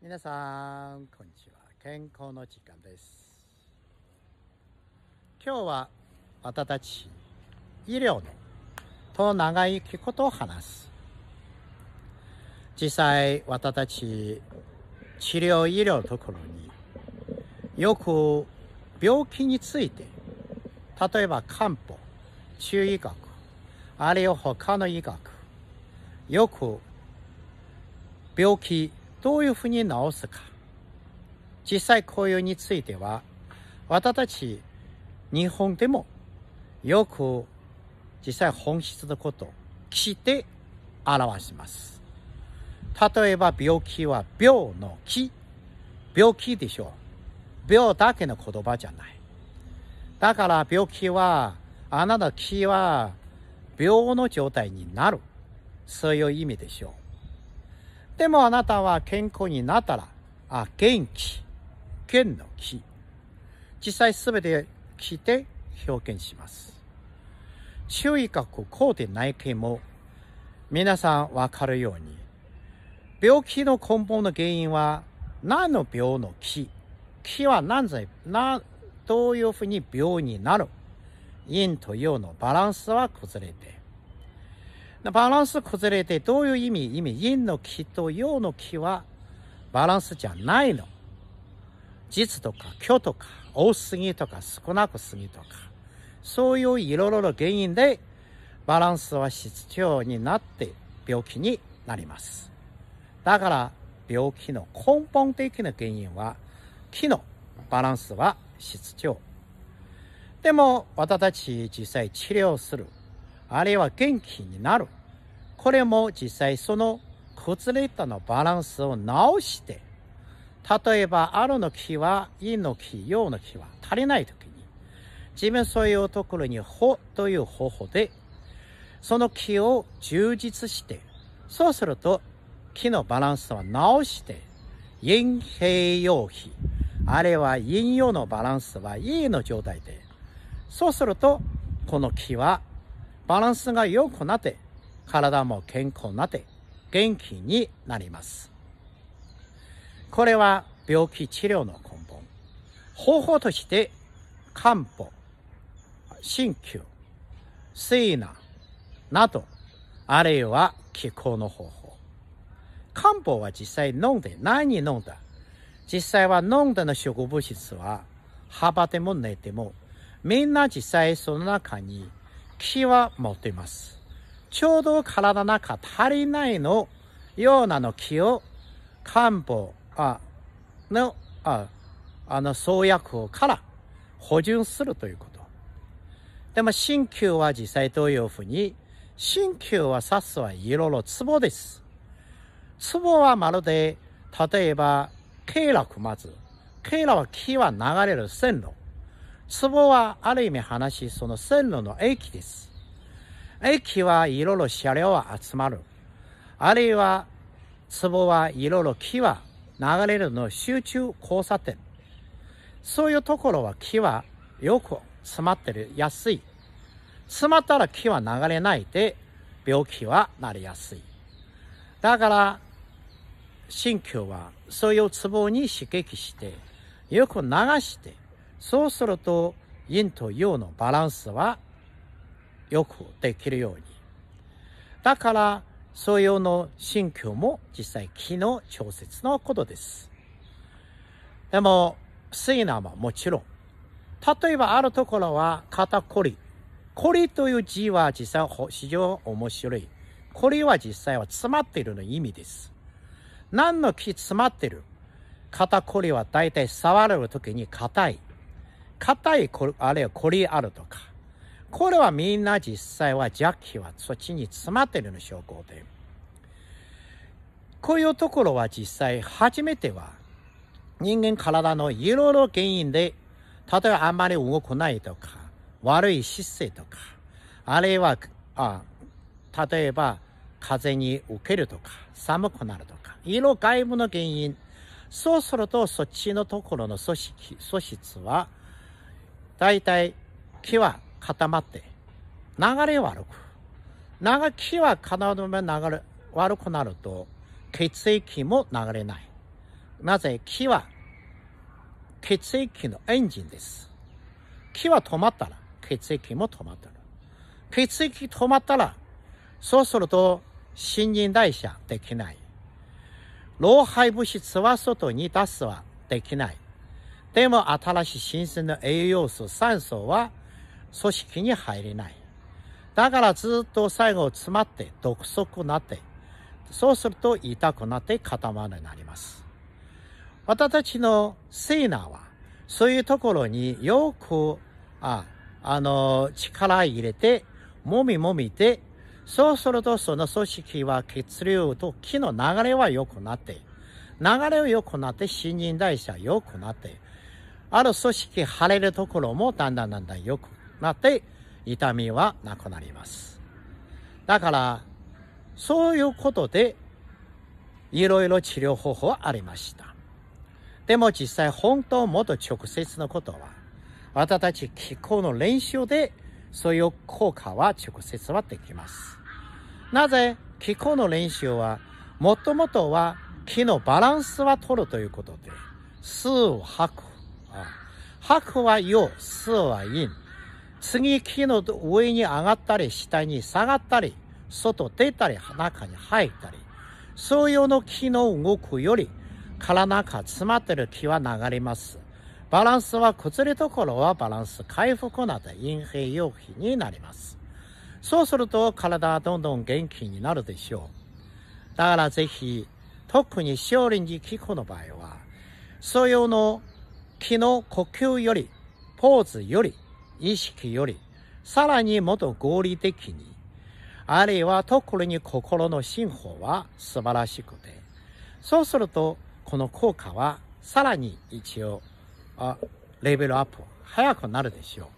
皆さん、こんにちは。健康の時間です。今日は私たち医療のと長生きことを話す。実際、私たち治療医療のところによく病気について、例えば漢方、中医学、あるいは他の医学、よく病気どういうふうに直すか。実際こういうについては、私たち日本でもよく実際本質のことを気で表します。例えば病気は病の気。病気でしょう。病だけの言葉じゃない。だから病気は、あなたの気は病の状態になる。そういう意味でしょう。でもあなたは健康になったら、あ、元気、元の気。実際すべて気で表現します。注意がここでないけも、皆さんわかるように、病気の根本の原因は、何の病の気気は何歳、な、どういうふうに病になる陰と陽のバランスは崩れて、バランス崩れてどういう意味意味、陰の気と陽の気はバランスじゃないの。実とか虚とか多すぎとか少なくすぎとか、そういういろいろな原因でバランスは必要になって病気になります。だから病気の根本的な原因は気のバランスは失調。でも私たち実際治療するあるいは元気になる。これも実際その崩れたのバランスを直して、例えば、あるの木は、陰の木、陽の木は足りない時に、自分そういうところにほ」という方法で、その木を充実して、そうすると、木のバランスは直して、陰平陽比、あるいは陰陽のバランスはいいの状態で、そうすると、この木はバランスが良くなって、体も健康になって、元気になります。これは病気治療の根本。方法として、漢方、鍼灸、水難など、あるいは気候の方法。漢方は実際飲んで、何飲んだ実際は飲んだの植物質は、幅でも寝ても、みんな実際その中に気は持っています。ちょうど体の中足りないのようなの気を漢方あのああの創薬から補充するということ。でも、鍼灸は実際どういうふうに、鍼灸はさすはいろいろツボです。ツボはまるで、例えば、経絡まず、経絡は木は流れる線路。ツボはある意味話、その線路の駅です。駅はいろいろ車両は集まる。あるいは、ツボはいろいろ木は流れるの集中交差点。そういうところは木はよく詰まってる、安い。詰まったら木は流れないで、病気はなりやすい。だから、神経はそういうツボに刺激して、よく流して、そうすると陰と陽のバランスはよくできるように。だから、そういうの心境も実際気の調節のことです。でも、水難はもちろん、例えばあるところは肩こり。こりという字は実際非常に面白い。こりは実際は詰まっているの意味です。何の気詰まっている肩こりは大体触るときに硬い。硬いあるいはコリあるとか。これはみんな実際は弱気はそっちに詰まってるの証拠で。こういうところは実際初めては人間体のいろいろ原因で、例えばあんまり動くないとか、悪い姿勢とか、あるいは、あ例えば風に受けるとか、寒くなるとか、いろ外部の原因、そうするとそっちのところの組織、素質は大体木は固まって流れ悪く。長木は必ず流れ悪くなると血液も流れない。なぜ木は血液のエンジンです。木は止まったら血液も止まったら。血液止まったらそうすると新陳代謝できない。老廃物質は外に出すはできない。ても新しい新鮮な栄養素、酸素は組織に入れない。だからずっと最後詰まって毒素になって、そうすると痛くなって固まるになります。私たちのセイナーは、そういうところによく、あ、あの、力入れて、もみもみで、そうするとその組織は血流と木の流れは良くなって、流れを良くなって、新林代謝良くなって、ある組織腫れるところもだんだんだんだん良くなって痛みはなくなります。だからそういうことでいろいろ治療方法はありました。でも実際本当もっと直接のことは私たち気候の練習でそういう効果は直接はできます。なぜ気候の練習はもともとは木のバランスは取るということで、数を吐く白は陽、数は陰。次、木の上に上がったり、下に下がったり、外出たり、中に入ったり。そういうの木の動くより、体が詰まってる気は流れます。バランスは崩れところはバランス回復など陰平陽気になります。そうすると体はどんどん元気になるでしょう。だからぜひ、特に少林寺気候の場合は、そういうの気の呼吸より、ポーズより、意識より、さらにもっと合理的に、あるいは特に心の進歩は素晴らしくて、そうすると、この効果はさらに一応、レベルアップ、早くなるでしょう。